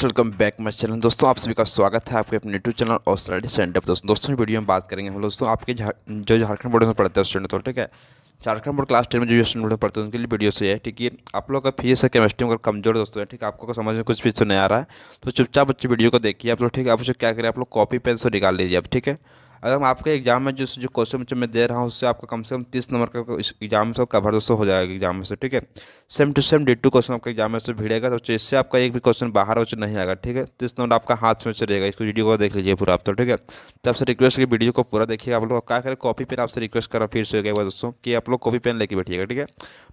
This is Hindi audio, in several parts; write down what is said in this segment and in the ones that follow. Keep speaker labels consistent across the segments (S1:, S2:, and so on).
S1: friends welcome back my channel दोस्तों आप सभी का स्वागत है आपके अपने यूट्यूब चैनल और स्टडी सेंटर दोस्तों दोस्तों वीडियो में बात करेंगे हम दोस्तों आपके जा, जो झारखंड बोर्ड में पढ़ते हैं स्टूडेंट तो ठीक है झारखंड बोर्ड क्लास टेन में जो स्टूडेंट पढ़ते हैं उनके लिए वीडियो से है ठीक है आप लोग का फीस है केमिस्ट्री में अगर कमजोर दोस्तों है ठीक है आपको समझ में कुछ फीस तो नहीं आ रहा है तो चुपचाप बच्चे वीडियो को देखिए आप लोग ठीक है आप क्या करें आप लोग कॉपी पेन से निकाल लीजिए आप ठीक है अगर हम आपके एग्ज़ाम में जो जो क्वेश्चन बच्चे मैं दे रहा हूँ उससे आपका कम से कम तीस नंबर का एग्जाम से कवर दोस्तों हो जाएगा एग्जाम में से ठीक है same to same date to question आपका एग्जाम में से भिड़ेगा तो इससे आपका एक भी क्वेश्चन बाहर वो नहीं आएगा ठीक है तीस नंबर आपका हाथ में से रहेगा इसको वीडियो को देख लीजिए पूरा आप तो ठीक है तो आपसे रिक्वेस्ट की वीडियो को पूरा देखिए आप लोग क्या करें कॉपी पेन आपसे रिक्वेस्ट करा फिर से दोस्तों कि आप लोग कॉपी पेन लेके बैठिएगा ठीक है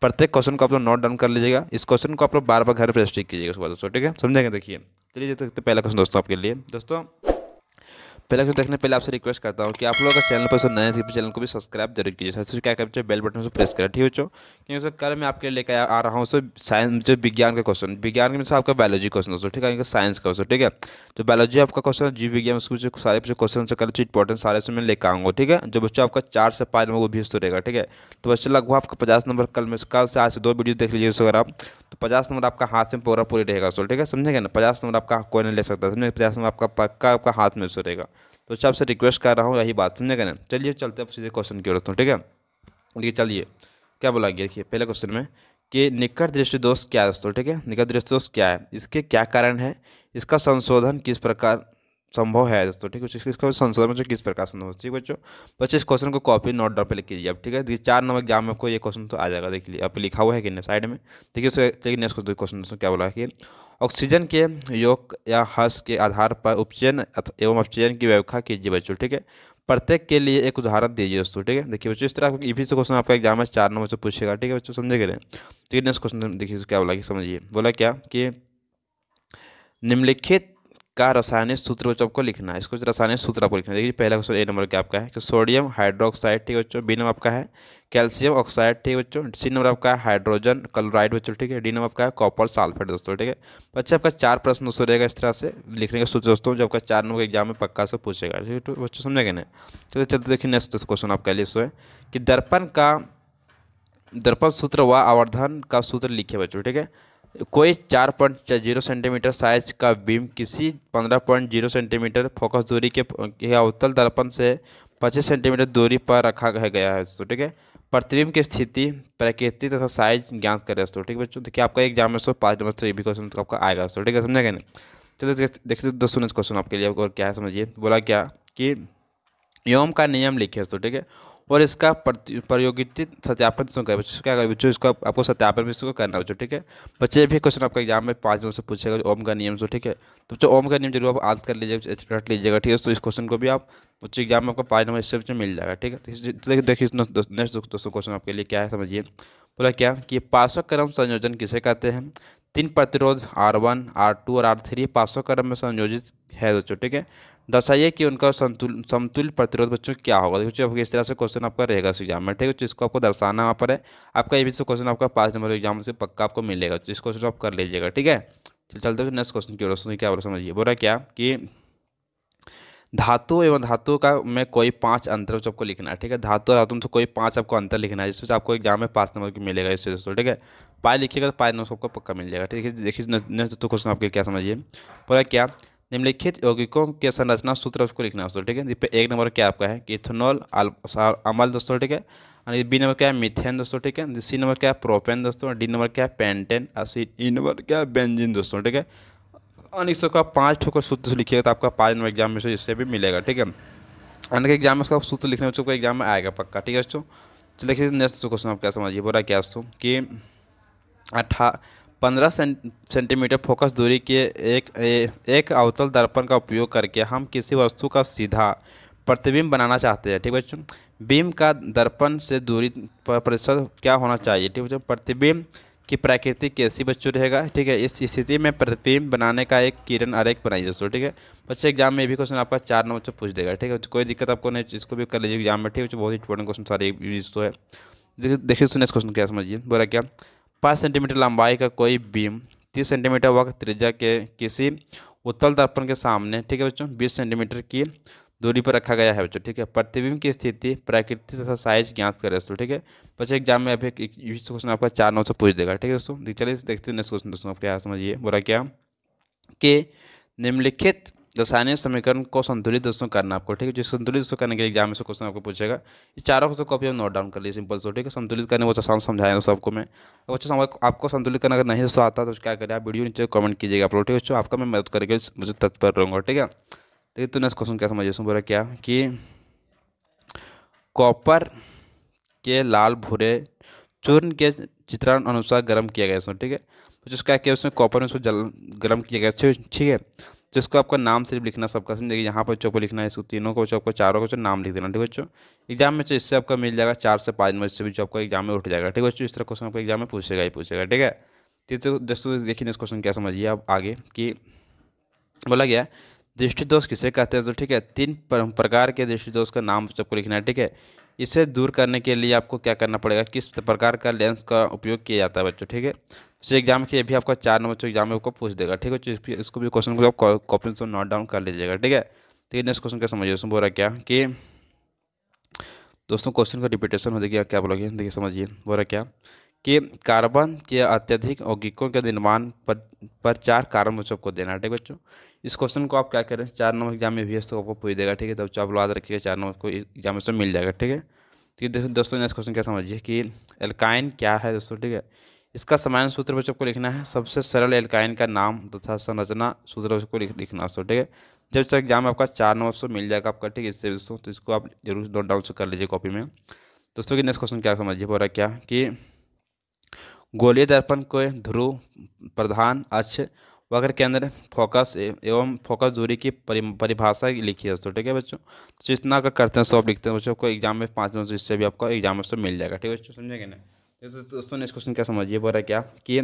S1: प्रत्येक क्वेश्चन को आप लोग नोट डाउन कर लीजिएगा इस क्वेश्चन को आप लोग बार बार घर पर स्टिक कीजिएगा उसके बाद दोस्तों ठीक है समझेंगे देखिए चलिए देखते तो पहला क्वेश्चन दोस्तों आपके लिए दोस्तों पहले से देखने पहले आपसे रिक्वेस्ट करता हूँ कि आप लोग का चैनल पर नए हैं चैनल तो को भी सब्सक्राइब जरूर कीजिए सबसे क्या करें बेल बटन से प्रेस करें ठीक है क्योंकि कल मैं आपके लेकर आ रहा हूँ साइंस जो विज्ञान का क्वेश्चन विज्ञान में आपका बायोलॉजी क्वेश्चन हो ठीक है साइंस का हो ठीक है तो बायोलॉजी आपका क्वेश्चन जीव विज्ञान उसके सारे क्वेश्चन से कल इंपॉर्टेंट सारे से मैं लेकर आऊँगा ठीक है जो बच्चों आपका चार से पाँच नंबर वो भी रहेगा ठीक है तो बच्चे लगभग आपका पचास नंबर कल में कल से आज से दो वीडियो देख लीजिए उसको अगर आप तो पचास नंबर आपका हाथ में पूरा पूरी रहेगा सो ठीक है समझेंगे ना पचास नंबर आपका कोई नहीं ले सकता समझे पचास नंबर आपका पक्का आपका हाथ में सो रहेगा तो अच्छा आपसे रिक्वेस्ट कर रहा हूँ यही बात समझे क्या ना चलिए चलते हैं सीधे क्वेश्चन की ओर होता हूँ ठीक है देखिए चलिए क्या बोला गया देखिए पहले क्वेश्चन में कि निकट दृष्टि दोष क्या है दोस्तों ठीक है निकट दृष्टि दोष क्या है इसके क्या कारण है इसका संशोधन किस प्रकार संभव है दोस्तों ठीक है इसका संशोधन बच्चों किस प्रकार संभव है ठीक बच्चों बच्चे इस क्वेश्चन को कॉपी नोट डाउन पर लिख लीजिए अब ठीक है देखिए चार नंबर एग्जाम में आपको ये क्वेश्चन तो आ जाएगा देख लीजिए आप लिखा हुआ है कि साइड में देखिए देखिए नेक्स्ट क्वेश्चन दोस्तों क्या बोला है कि ऑक्सीजन के योग या हस के आधार पर उपचयन एवं अपचयन की व्यवस्था कीजिए बच्चों ठीक है प्रत्येक के लिए एक उदाहरण दीजिए दोस्तों ठीक है देखिए बच्चों इस तरह ई से क्वेश्चन आपका एग्जाम में चार नंबर से पूछेगा ठीक है बच्चों समझे गए ठीक है नेक्स्ट क्वेश्चन देखिए क्या बोला कि समझिए बोला क्या कि निम्नलिखित का रासायनिक सूत्र बच्चों आपको लिखना है इसको रासायनिक सूत्र आपको लिखना है देखिए पहला क्वेश्चन ए नंबर क्या आपका है कि सोडियम हाइड्रोक्साइड ठीक है बच्चों बी नंबर आपका है कैल्शियम ऑक्साइड ठीक है बच्चों सी नंबर आपका है हाइड्रोजन क्लोराइड बच्चों ठीक है डी नंबर आपका है कॉपर सल्फेट दोस्तों ठीक है बच्चे तो अच्छा आपका चार प्रश्न दोस्तों रहेगा इस तरह से लिखने का सूत्र दोस्तों जो आपका चार नंबर एग्जाम में पक्का से पूछेगा ठीक है तो बच्चों समझेगा ना तो चलते देखिए नेक्स्ट क्वेश्चन आपका लिए है कि दर्पण का दर्पण सूत्र व आवर्धन का सूत्र लिखे बच्चों ठीक है कोई 4.0 सेंटीमीटर साइज का बीम किसी 15.0 सेंटीमीटर फोकस दूरी के या दर्पण से 25 सेंटीमीटर दूरी पर रखा गया है दोस्तों ठीक है प्रतिबिंब की स्थिति प्रकृति तथा साइज ज्ञात करें दोस्तों ठीक है बच्चों देखिए आपका एग्जाम में सौ पाँच नंबर से भी क्वेश्चन आपका आएगा दोस्तों ठीक है समझा गया चलो देखिए दोस्तों नेक्स्ट क्वेश्चन आपके लिए और क्या है समझिए बोला क्या कि योम का नियम लिखे दोस्तों ठीक है और इसका प्रयोगित सत्यापन कर क्या कर बच्चों इसको आपको सत्यापन भी इसको करना बच्चों ठीक है बच्चे भी क्वेश्चन आपका एग्जाम में पाँच मिनट से पूछेगा ओम का नियम जो ठीक है तो बच्चों ओम का नियम जरूर आप आद कर लीजिएगा रट लीजिएगा ठीक है तो इस क्वेश्चन को भी आप उच्च एग्जाम में आपको पाँच नंबर इससे बच्चे मिल जाएगा ठीक है तो देखिए नेक्स्ट दोस्तों क्वेश्चन आपके लिए क्या है समझिए बोला क्या कि पार्श्व क्रम संयोजन किसे कहते हैं तीन प्रतिरोध आर वन आर टू और आर थ्री पार्श्व क्रम में संयोजित है दोस्तों ठीक है दर्शाइए कि उनका संतुल समतुल प्रतिरोध बच्चों क्या होगा देखिए आपको इस तरह से क्वेश्चन आपका रहेगा इस एग्जाम में ठीक है तो इसको आपको दर्शाना वहाँ पर है आपका ये भी क्वेश्चन तो आपका पाँच नंबर एग्जाम से पक्का आपको मिलेगा तो इस क्वेश्चन आप कर लीजिएगा ठीक है चलते नेक्स्ट क्वेश्चन की ओर क्या बोला समझिए बोला क्या कि धातु एवं धातु का में कोई पांच अंतर आपको लिखना है ठीक है धातु और धातु में से कोई पांच आपको अंतर लिखना है जिसमें से आपको एग्जाम में पांच नंबर की मिलेगा इससे दोस्तों ठीक है पाए लिखिएगा तो पाए नंबर आपको पक्का मिल जाएगा ठीक है देखिए नेक्स्ट क्वेश्चन आपके क्या समझिए बोला क्या निम्नलिखित यौगिकों के संरचना सूत्र उसको लिखना है ठीक है जिस एक नंबर क्या आपका है कि इथेनॉल अमल दोस्तों ठीक है और बी नंबर क्या है मिथेन दोस्तों ठीक है सी नंबर क्या है प्रोपेन दोस्तों डी नंबर क्या है पेंटेन और सी ई नंबर क्या है बेंजिन दोस्तों ठीक है और इस का पाँच ठोकर सूत्र लिखिएगा तो आपका पाँच नंबर एग्जाम में इससे भी मिलेगा ठीक है अन्य के एग्जाम में उसका सूत्र लिखने में उसका एग्जाम में आएगा पक्का ठीक है दोस्तों चलिए नेक्स्ट क्वेश्चन आप क्या समझिए बोला क्या दोस्तों कि अठा पंद्रह सेंटीमीटर फोकस दूरी के एक ए, एक अवतल दर्पण का उपयोग करके हम किसी वस्तु का सीधा प्रतिबिंब बनाना चाहते हैं ठीक है बच्चों बिंब का दर्पण से दूरी पर प्रतिशत क्या होना चाहिए ठीक है बच्चों प्रतिबिंब की प्रकृति कैसी बच्चों रहेगा ठीक है इस स्थिति में प्रतिबिंब बनाने का एक किरण आरेख बनाइए दोस्तों ठीक है बच्चे एग्जाम में भी क्वेश्चन आपका चार नंबर से पूछ देगा ठीक है कोई दिक्कत आपको नहीं इसको भी कर लीजिए एग्जाम में ठीक है बहुत इंपॉर्टेंट क्वेश्चन सारे तो है देखिए सुनिए इस क्वेश्चन क्या समझिए बोला क्या पाँच सेंटीमीटर लंबाई का कोई बीम तीस सेंटीमीटर वक्त त्रिज्या के किसी उत्तल दर्पण के सामने ठीक है बच्चों बीस सेंटीमीटर की दूरी पर रखा गया है बच्चों ठीक है प्रतिबिंब की स्थिति प्राकृतिक तथा साइज ज्ञात करें दोस्तों ठीक है बच्चे एग्जाम में अभी इस क्वेश्चन आपका चार नौ से पूछ देगा ठीक है दोस्तों चलिए देखते हैं नेक्स्ट क्वेश्चन दोस्तों आप क्या समझिए बोला क्या कि निम्नलिखित रसायनिक समीकरण को संतुलित दोस्तों करना आपको ठीक है जो संतुलित दोस्तों करने के लिए एग्जाम में से क्वेश्चन आपको पूछेगा ये चारों दोस्तों कॉपी हम नोट डाउन कर लिए सिंपल सो ठीक है संतुलित करने वो आसान समझाया दोस्तों आपको मैं बच्चों आपको संतुलित करना अगर नहीं दोस्तों आता तो क्या करें आप वीडियो नीचे कमेंट कीजिएगा आप लोग ठीक है आपका मैं मदद करके मुझे तत्पर रहूँगा ठीक है देखिए तो नेक्स्ट क्वेश्चन क्या समझिए उसमें बोला क्या कि कॉपर के लाल भूरे चूर्ण के चित्रण अनुसार गर्म किया गया इसमें ठीक है तो जिसका क्या उसमें कॉपर में उसको जल गर्म किया गया ठीक है जिसको आपका नाम सिर्फ लिखना सबका देखिए यहाँ पर बच्चों को लिखना है इसको तीनों को बच्चों चारों को नाम लिख देना ठीक है बच्चों एग्जाम में तो इससे आपका मिल जाएगा चार से पाँच नंबर से भी जो आपका एग्जाम में उठ जाएगा ठीक है बच्चों इस तरह क्वेश्चन आपको एग्जाम में पूछेगा ही पूछेगा ठीक है तो दोस्तों देखिए इस क्वेश्चन क्या समझिए आप आगे कि बोला गया दृष्टि दोष किसे कहते हैं तो ठीक है तीन प्रकार के दृष्टि दोष का नाम सबको लिखना है ठीक है इसे दूर करने के लिए आपको क्या करना पड़ेगा किस प्रकार का लेंस का उपयोग किया जाता है बच्चों ठीक है जो एग्जाम के भी आपका चार नंबर जो एग्जाम में आपको पूछ देगा ठीक है इसको भी क्वेश्चन को आप कॉपी से नोट डाउन कर लीजिएगा ठीक है ठीक है नेक्स्ट क्वेश्चन का समझिए उसमें बोल क्या कि दोस्तों क्वेश्चन का रिपीटेशन हो जाएगा क्या बोलोगे देखिए समझिए बोल रहा क्या कि कार्बन के अत्यधिक औगिकों के निर्माण पर पर चार कारण बच्चों को देना ठीक है बच्चों इस क्वेश्चन को आप क्या करें चार नंबर एग्जाम में भी है तो आपको पूछ देगा ठीक है तब तो आप याद रखिएगा चार नंबर को एग्जाम में मिल जाएगा ठीक है ठीक तो है दोस्तों नेक्स्ट क्वेश्चन क्या समझिए कि एल्काइन क्या है दोस्तों ठीक है इसका सामान्य सूत्र बच्चों को लिखना है सबसे सरल एल्काइन का नाम तथा संरचना सूत्र को लिख, लिखना दोस्तों ठीक है जब तक एग्जाम आपका चार नौ सौ मिल जाएगा आपका ठीक है इससे दोस्तों तो इसको आप जरूर नोट डाउन से कर लीजिए कॉपी में दोस्तों की नेक्स्ट क्वेश्चन क्या समझिए हो रहा क्या कि गोलीय दर्पण को ध्रुव प्रधान अक्ष वक्र के अंदर फोकस एवं फोकस दूरी की परिभाषा लिखी है दोस्तों ठीक है बच्चों तो जितना करते हैं सौ आप लिखते हैं बच्चों को एग्जाम में पाँच नंबर इससे भी आपको एग्जाम में मिल जाएगा ठीक है बच्चों समझेंगे ना जैसे दोस्तों ने इस क्वेश्चन क्या समझिए है क्या कि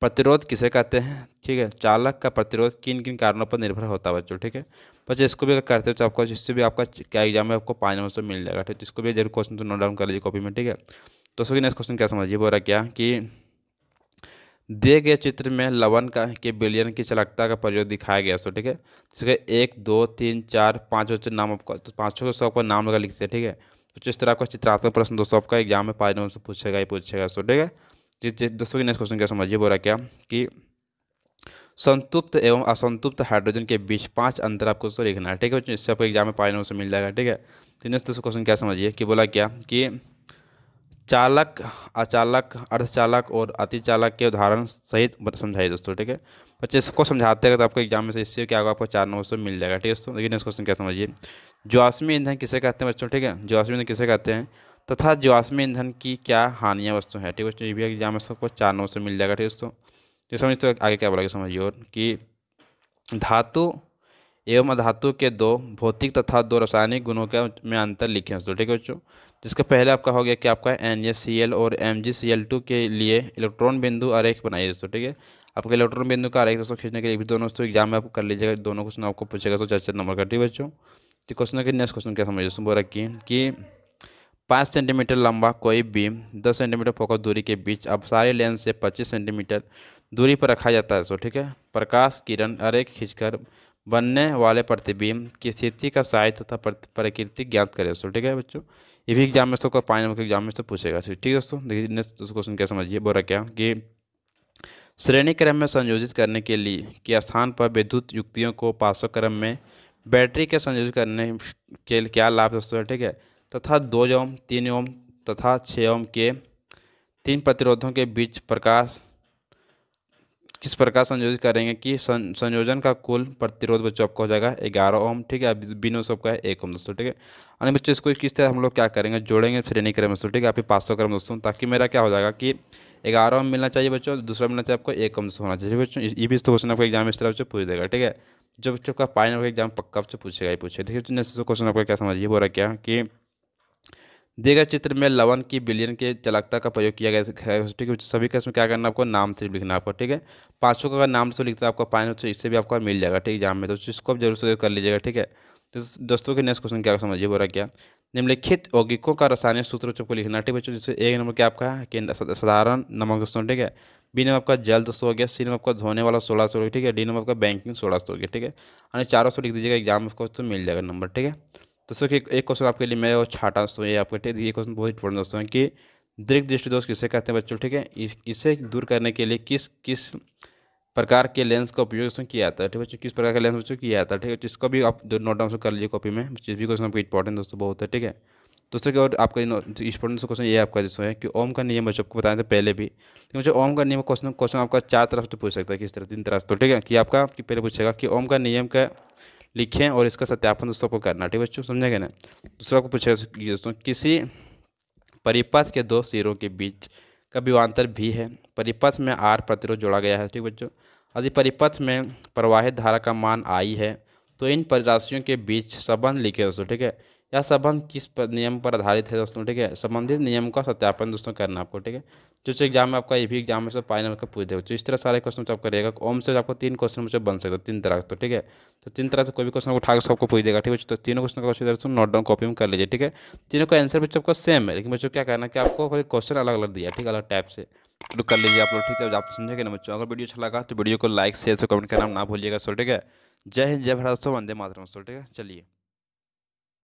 S1: प्रतिरोध किसे कहते हैं ठीक है चालक का प्रतिरोध किन किन कारणों पर निर्भर होता है बच्चों ठीक है बच्चे इसको भी अगर करते हो तो आपको जिससे भी आपका क्या एग्जाम में आपको पाँच नंबर से मिल जाएगा ठीक है इसको भी जरूर क्वेश्चन तो नोट डाउन कर लीजिए कॉपी में ठीक है दोस्तों की नेक्स्ट क्वेश्चन क्या समझिए रहा क्या कि दिए गए चित्र में लवन का के बिलियन की चलकता का प्रयोग दिखाया गया सो तो ठीक है जिसके एक दो तीन चार पाँच बच्चे नाम आपका तो पाँच छः सौ आपको नाम लगा लिखते हैं ठीक है तो जिस तरह का चित्रात्मक प्रश्न दोस्तों आपका एग्जाम में पाँच नंबर से पूछेगा ही पूछेगा सो ठीक है जिस दोस्तों की नेक्स्ट क्वेश्चन क्या समझिए बोला क्या कि संतुप्त एवं असंतुप्त हाइड्रोजन के बीच पांच अंतर आपको दोस्तों लिखना है ठीक है इससे आपको एग्जाम में पाँच नंबर से मिल जाएगा ठीक है तो नेक्स्ट दोस्तों क्वेश्चन क्या समझिए कि बोला क्या कि चालक अचालक अर्धचालक और अतिचालक के उदाहरण सहित समझाइए दोस्तों ठीक है बच्चे इसको समझाते हैं तो आपको एग्जाम में से इससे क्या होगा आपको चार नंबर से मिल जाएगा ठीक है दोस्तों लेकिन नेक्स्ट क्वेश्चन क्या समझिए ज्वासमी ईंधन किसे कहते हैं बच्चों ठीक है ज्वासमी ईंधन किसे कहते हैं तथा ज्वासमी ईंधन की क्या हानियाँ वस्तु हैं ठीक है बच्चों ये भी एग्जाम में सबको चार नौ से मिल जाएगा ठीक है दोस्तों ये समझते हो आगे क्या बोला समझिए और कि धातु एवं अधातु के दो भौतिक तथा दो रासायनिक गुणों का में अंतर लिखे हैं दोस्तों ठीक है बच्चों जिसका पहले आपका हो गया कि आपका एन एस सी एल और M G C L two के लिए इलेक्ट्रॉन बिंदु आरेख बनाइए दोस्तों ठीक है आपके इलेक्ट्रॉन बिंदु का आरेख दोस्तों खींचने के लिए भी दोनों दोस्तों एग्जाम में आप कर लीजिएगा दोनों क्वेश्चन आपको पूछेगा तो चार चार नंबर का ठीक है बच्चों तो क्वेश्चन के नेक्स्ट क्वेश्चन क्या समझो बोला कि कि पाँच सेंटीमीटर लंबा कोई बीम दस सेंटीमीटर फोकस दूरी के बीच अब सारे लेंस से पच्चीस सेंटीमीटर दूरी पर रखा जाता है सो ठीक है प्रकाश किरण अरेख खींचकर बनने वाले प्रतिबिंब की स्थिति का साहित्य तथा प्रकृति ज्ञात करें सो ठीक है बच्चों ये भी एग्जाम में सबका पाँच नंबर के एग्जाम में से पूछेगा ठीक है दोस्तों देखिए नेक्स्ट क्वेश्चन क्या समझिए बोला क्या कि श्रेणी क्रम में संयोजित करने के लिए कि स्थान पर विद्युत युक्तियों को पार्श्व क्रम में बैटरी के संयोजित करने के लिए क्या लाभ दोस्तों है ठीक है तथा दो ओम तीन ओम तथा छः ओम के तीन प्रतिरोधों के बीच प्रकाश किस प्रकार संयोजित करेंगे कि संयोजन का कुल प्रतिरोध बच्चों आपका हो जाएगा ग्यारह ओम ठीक है बिनो सब का है एक ओम दोस्तों ठीक है अन्य बच्चों इसको किस तरह हम लोग क्या करेंगे जोड़ेंगे नहीं करेंगे दोस्तों ठीक है आप पाँच सौ क्रम दोस्तों ताकि मेरा क्या हो जाएगा कि ग्यारह ओम मिलना चाहिए बच्चों दूसरा मिलना चाहिए आपको एक ओम दोस्तों होना चाहिए बच्चों ये भी तो क्वेश्चन आपको एग्जाम इस तरह बच्चों पूछ देगा ठीक है जब बच्चों आपका पाँच का एग्जाम पक्का से पूछेगा ही पूछे देखिए नेक्स्ट क्वेश्चन आपका क्या समझिए बोला क्या कि देगा चित्र में लवन की बिलियन के चलाकता का प्रयोग किया गया है ठीक है सभी का इसमें क्या करना आपको नाम से लिखना आपको ठीक है पाँचों का नाम से लिखता है आपका पाइन इससे भी आपका मिल जाएगा ठीक है एग्जाम में तो इसको आप जरूर से कर लीजिएगा ठीक है तो दोस्तों के नेक्स्ट क्वेश्चन क्या समझिए बोला क्या निम्नलिखित यौगिकों का रासायनिक सूत्र बच्चों को लिखना ठीक है बच्चों जैसे एक नंबर क्या आपका है कि साधारण नमक दोस्तों ठीक है बी नंबर आपका जल दोस्तों हो गया सी नंबर आपका धोने वाला सोलह सौ हो गया ठीक है डी नंबर आपका बैंकिंग सोलह सौ हो गया ठीक है यानी चारों सौ लिख दीजिएगा एग्जाम में तो मिल जाएगा नंबर ठीक है तो दोस्तों एक क्वेश्चन आपके लिए मैं छाटा दोस्तों ये आपका ठीक है ये क्वेश्चन बहुत इंपॉर्टेंट दोस्तों है कि दृष्टि दोष किसे कहते हैं बच्चों ठीक है इसे दूर करने के लिए किस किस प्रकार के लेंस का उपयोग किया जाता है ठीक है बच्चों किस प्रकार का लेंस बच्चों किया जाता है ठीक है तो इसको भी आप नोट डाउन कर लीजिए कॉपी में जिस भी क्वेश्चन आपको इंपॉर्टेंट दोस्तों बहुत है ठीक है दोस्तों की और आपका इंपॉर्टेंट क्वेश्चन ये आपका जैसे है कि ओम का नियम बच्चों को बताए थे पहले भी लेकिन मुझे ओम का नियम क्वेश्चन क्वेश्चन आपका चार तरफ से पूछ सकता है किस तरह तीन तरह से तो ठीक है कि आपका कि पहले पूछेगा कि ओम का नियम का लिखें और इसका सत्यापन दोस्तों को करना ठीक है बच्चों समझेंगे ना दूसरा आपको पूछेगा दोस्तों किसी परिपथ के दो सिरों के बीच का विवांतर भी है परिपथ में आर प्रतिरोध जोड़ा गया है ठीक बच्चों यदि परिपथ में प्रवाहित धारा का मान आई है तो इन परिराशियों के बीच संबंध लिखे दोस्तों ठीक है यह संबंध किस पर नियम पर आधारित है दोस्तों ठीक है संबंधित नियम का सत्यापन दोस्तों करना आपको ठीक है जो एग्जाम में आपका ये भी एग्जाम में सब फाइनल का पूछ देगा तो इस तरह सारे क्वेश्चन आपका रहेगा ओम से आपको तीन क्वेश्चन मुझे बन सकता है तीन तरह तो ठीक है तो तीन तरह से कोई भी क्वेश्चन उठा के सबको पूछ देगा ठीक है तो तीनों क्वेश्चन का क्वेश्चन नोट डाउन कॉपी में कर लीजिए ठीक है तीनों का आंसर भी आपका सेम है लेकिन बच्चों क्या करना कि आपको क्वेश्चन अलग अलग दिया ठीक है अलग टाइप से तो कर लीजिए आप लोग ठीक है आप समझेंगे ना बच्चों अगर वीडियो अच्छा लगा तो वीडियो को लाइक शेयर से कमेंट करना ना भूलिएगा सो ठीक है जय हिंद जय भारत वंदे मातरम सो ठीक है चलिए